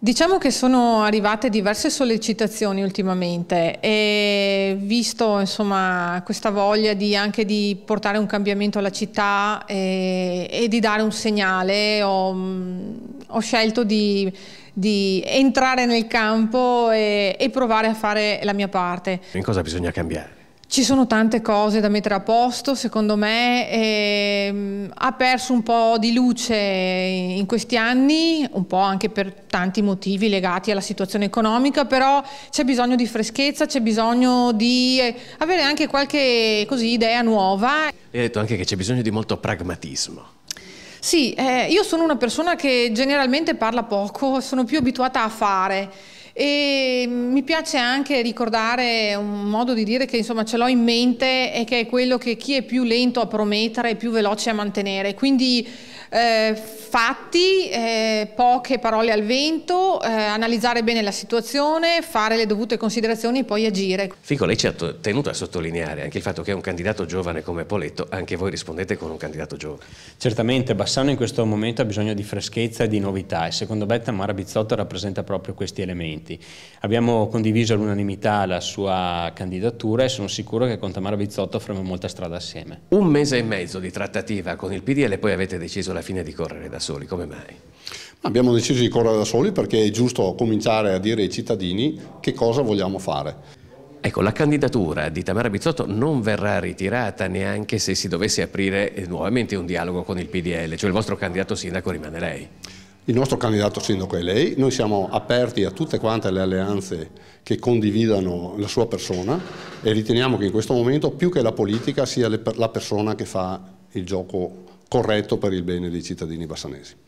Diciamo che sono arrivate diverse sollecitazioni ultimamente e visto insomma, questa voglia di anche di portare un cambiamento alla città e, eh, e di dare un segnale ho, mm, ho scelto di, di, entrare nel campo e, e provare a fare la mia parte. In cosa bisogna cambiare? Ci sono tante cose da mettere a posto, secondo me ehm, ha perso un po' di luce in questi anni, un po' anche per tanti motivi legati alla situazione economica, però c'è bisogno di freschezza, c'è bisogno di eh, avere anche qualche così, idea nuova. Hai detto anche che c'è bisogno di molto pragmatismo. Sì, eh, io sono una persona che generalmente parla poco, sono più abituata a fare. E mi piace anche ricordare un modo di dire che insomma ce l'ho in mente e che è quello che chi è più lento a promettere è più veloce a mantenere. Quindi eh, fatti, eh, poche parole al vento, eh, analizzare bene la situazione, fare le dovute considerazioni e poi agire. Fico, lei ci ha tenuto a sottolineare anche il fatto che è un candidato giovane come Poletto, anche voi rispondete con un candidato giovane. Certamente, Bassano in questo momento ha bisogno di freschezza e di novità e secondo me Tamara Bizzotto rappresenta proprio questi elementi. Abbiamo condiviso all'unanimità la sua candidatura e sono sicuro che con Tamara Bizzotto faremo molta strada assieme. Un mese e mezzo di trattativa con il PDL e poi avete deciso alla fine di correre da soli, come mai? Abbiamo deciso di correre da soli perché è giusto cominciare a dire ai cittadini che cosa vogliamo fare. Ecco, la candidatura di Tamara Bizzotto non verrà ritirata neanche se si dovesse aprire nuovamente un dialogo con il PDL, cioè il vostro candidato sindaco rimane lei. Il nostro candidato sindaco è lei, noi siamo aperti a tutte quante le alleanze che condividano la sua persona e riteniamo che in questo momento più che la politica sia la persona che fa il gioco corretto per il bene dei cittadini bassanesi.